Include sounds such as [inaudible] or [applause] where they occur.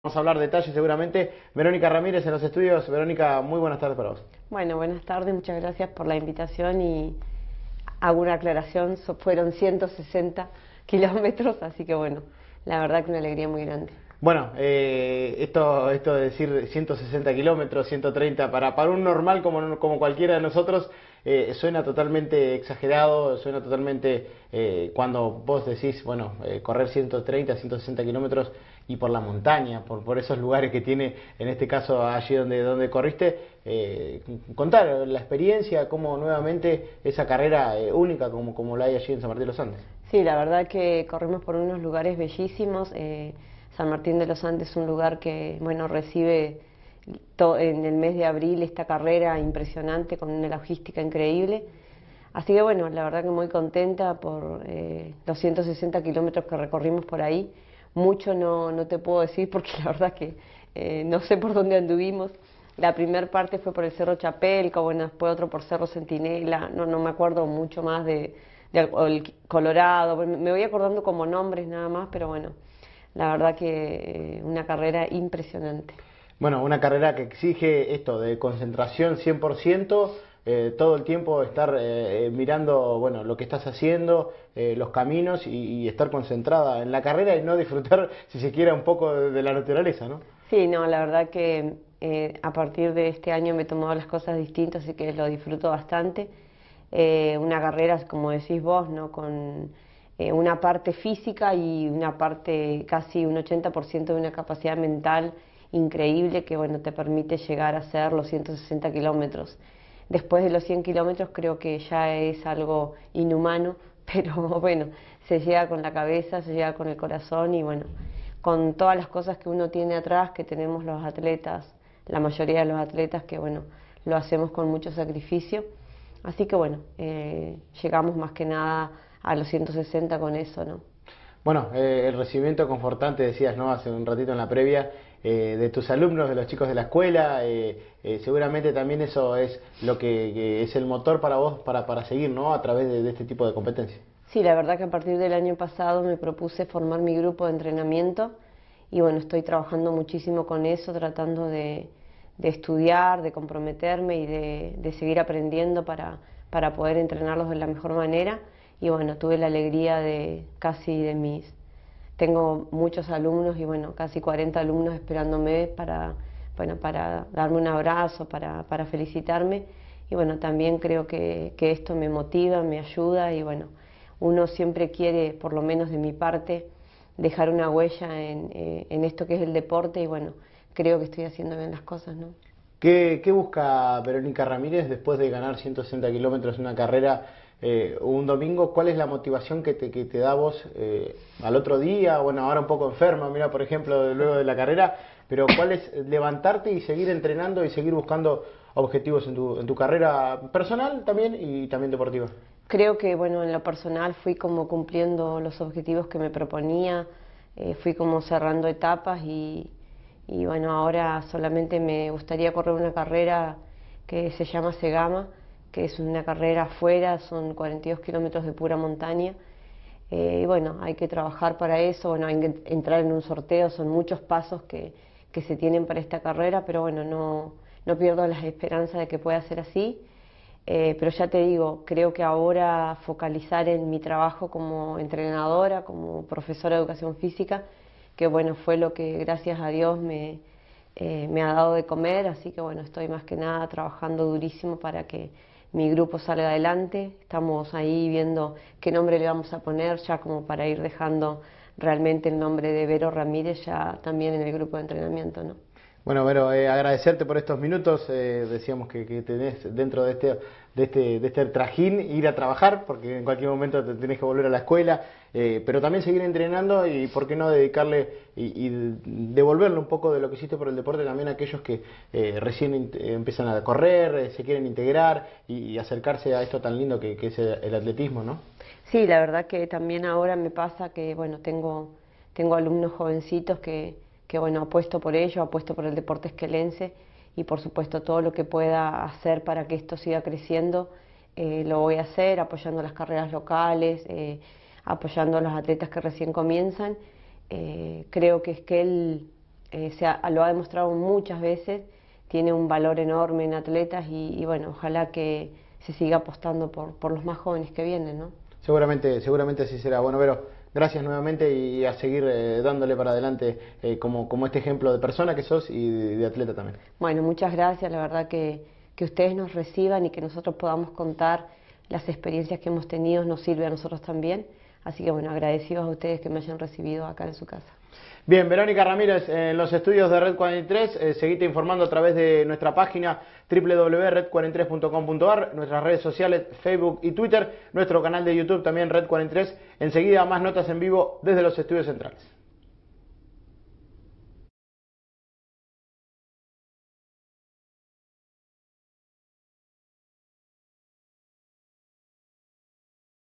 Vamos a hablar detalles seguramente. Verónica Ramírez en los estudios. Verónica, muy buenas tardes para vos. Bueno, buenas tardes, muchas gracias por la invitación y hago una aclaración, fueron 160 kilómetros, así que bueno, la verdad que una alegría muy grande. Bueno, eh, esto, esto de decir 160 kilómetros, 130, para, para un normal como, como cualquiera de nosotros, eh, suena totalmente exagerado, suena totalmente eh, cuando vos decís, bueno, eh, correr 130, 160 kilómetros y por la montaña, por, por esos lugares que tiene, en este caso allí donde, donde corriste, contar la experiencia, cómo nuevamente esa carrera única como, como la hay allí en San Martín de los Andes. Sí, la verdad que corrimos por unos lugares bellísimos. San Martín de los Andes es un lugar que, bueno, recibe en el mes de abril esta carrera impresionante con una logística increíble. Así que bueno, la verdad que muy contenta por eh, los 160 kilómetros que recorrimos por ahí. Mucho no, no te puedo decir porque la verdad que eh, no sé por dónde anduvimos. La primera parte fue por el Cerro Chapelco, bueno, después otro por Cerro Centinela, no, no me acuerdo mucho más de, el Colorado, me voy acordando como nombres nada más, pero bueno, la verdad que eh, una carrera impresionante. Bueno, una carrera que exige esto de concentración 100%, eh, todo el tiempo estar eh, eh, mirando bueno, lo que estás haciendo, los caminos y, estar concentrada en la carrera y no disfrutar, [laughs] si se quiere, un poco de, la naturaleza, ¿no? Sí, no, la verdad que a partir de este año me he tomado las cosas distintas, y que lo disfruto bastante. una carrera, como decís vos, ¿no? con una parte física y una parte, casi un 80% de una capacidad mental increíble que bueno, te permite llegar a hacer los 160 kilómetros. Después de los 100 kilómetros creo que ya es algo inhumano, [laughs] pero bueno, se llega con la cabeza, se llega con el corazón y bueno, con todas las cosas que uno tiene atrás, que tenemos los atletas, la mayoría de los atletas que bueno, lo hacemos con mucho sacrificio. Así que bueno, eh, llegamos más que nada a los 160 con eso, ¿no? Bueno, eh, el recibimiento confortante, decías, ¿no? Hace un ratito en la previa, eh, de tus alumnos, de los chicos de la escuela, eh, seguramente también eso es lo que, es el motor para vos para, para seguir, ¿no? A través de, este tipo de competencias. Sí, la verdad que a partir del año pasado me propuse formar mi grupo de entrenamiento y bueno, estoy trabajando muchísimo con eso, tratando de, estudiar, de comprometerme y de, de seguir aprendiendo para, para poder entrenarlos de la mejor manera y bueno, tuve la alegría de casi de mis... Tengo muchos alumnos y bueno, casi 40 alumnos esperándome para, bueno, para darme un abrazo, para, para felicitarme y bueno, también creo que, que, esto me motiva, me ayuda y bueno, uno siempre quiere, por lo menos de mi parte, dejar una huella en, eh, esto que es el deporte y bueno, creo que estoy haciendo bien las cosas, ¿no? qué busca Verónica Ramírez después de ganar 160 kilómetros en una carrera eh, un domingo, ¿cuál es la motivación que te, que da vos eh, al otro día? Bueno, ahora un poco enfermo, mira, por ejemplo, luego de la carrera, pero ¿cuál es levantarte y seguir entrenando y seguir buscando objetivos en tu, carrera personal también y también deportiva? Creo que, bueno, en lo personal fui como cumpliendo los objetivos que me proponía, eh, fui como cerrando etapas y, y, bueno, ahora solamente me gustaría correr una carrera que se llama Segama que es una carrera afuera, son 42 kilómetros de pura montaña. Eh, y bueno, hay que trabajar para eso, bueno, hay que entrar en un sorteo, son muchos pasos que, que se tienen para esta carrera, pero bueno, no, no pierdo las esperanzas de que pueda ser así. Eh, pero ya te digo, creo que ahora focalizar en mi trabajo como entrenadora, como profesora de educación física, que bueno, fue lo que gracias a Dios me, eh, me ha dado de comer, así que bueno, estoy más que nada trabajando durísimo para que mi grupo sale adelante. Estamos ahí viendo qué nombre le vamos a poner, ya como para ir dejando realmente el nombre de Vero Ramírez ya también en el grupo de entrenamiento. ¿no? Bueno, Vero, eh, agradecerte por estos minutos. Eh, decíamos que, tenés dentro este, de este, de, este, trajín ir a trabajar, porque en cualquier momento te tenés que volver a la escuela. Eh, pero también seguir entrenando y por qué no dedicarle y, devolverle un poco de lo que hiciste por el deporte también a aquellos que eh, recién empiezan a correr, eh, se quieren integrar y, acercarse a esto tan lindo que, es el, atletismo, ¿no? Sí, la verdad que también ahora me pasa que, bueno, tengo, tengo alumnos jovencitos que, que, bueno, apuesto por ello, apuesto por el deporte esquelense y por supuesto todo lo que pueda hacer para que esto siga creciendo, lo voy a hacer apoyando las carreras locales apoyando a los atletas que recién comienzan. Eh, creo que es que él eh, se ha, lo ha demostrado muchas veces, tiene un valor enorme en atletas y, bueno, ojalá que se siga apostando por, por, los más jóvenes que vienen, ¿no? Seguramente, seguramente así será. Bueno, pero gracias nuevamente y a seguir eh, dándole para adelante como, como este ejemplo de persona que sos y de, de atleta también. Bueno, muchas gracias, la verdad que, que ustedes nos reciban y que nosotros podamos contar las experiencias que hemos tenido, nos sirve a nosotros también. Así que bueno, agradecidos a ustedes que me hayan recibido acá en su casa. Bien, Verónica Ramírez, en los estudios de Red 43, eh, seguite informando a través de nuestra página www.red43.com.ar, nuestras redes sociales, Facebook y Twitter, nuestro canal de YouTube también Red 43. Enseguida más notas en vivo desde los estudios centrales.